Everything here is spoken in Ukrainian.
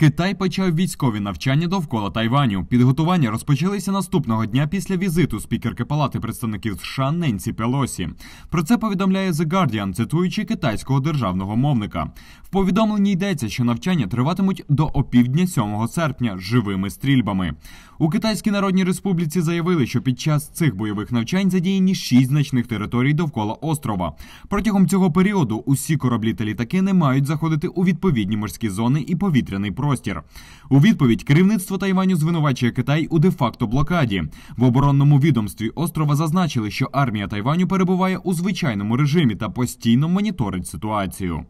Китай почав військові навчання довкола Тайваню. Підготування розпочалися наступного дня після візиту спікерки Палати представників США Ненсі Пелосі. Про це повідомляє The Guardian, цитуючи китайського державного мовника. В повідомленні йдеться, що навчання триватимуть до опівдня 7 серпня живими стрільбами. У Китайській Народній Республіці заявили, що під час цих бойових навчань задіяні шість значних територій довкола острова. Протягом цього періоду усі кораблі та літаки не мають заходити у відповідні морські зони і повітряний простір простір. У відповідь керівництво Тайваню звинувачує Китай у де-факто блокаді. В оборонному відомстві острова зазначили, що армія Тайваню перебуває у звичайному режимі та постійно моніторить ситуацію.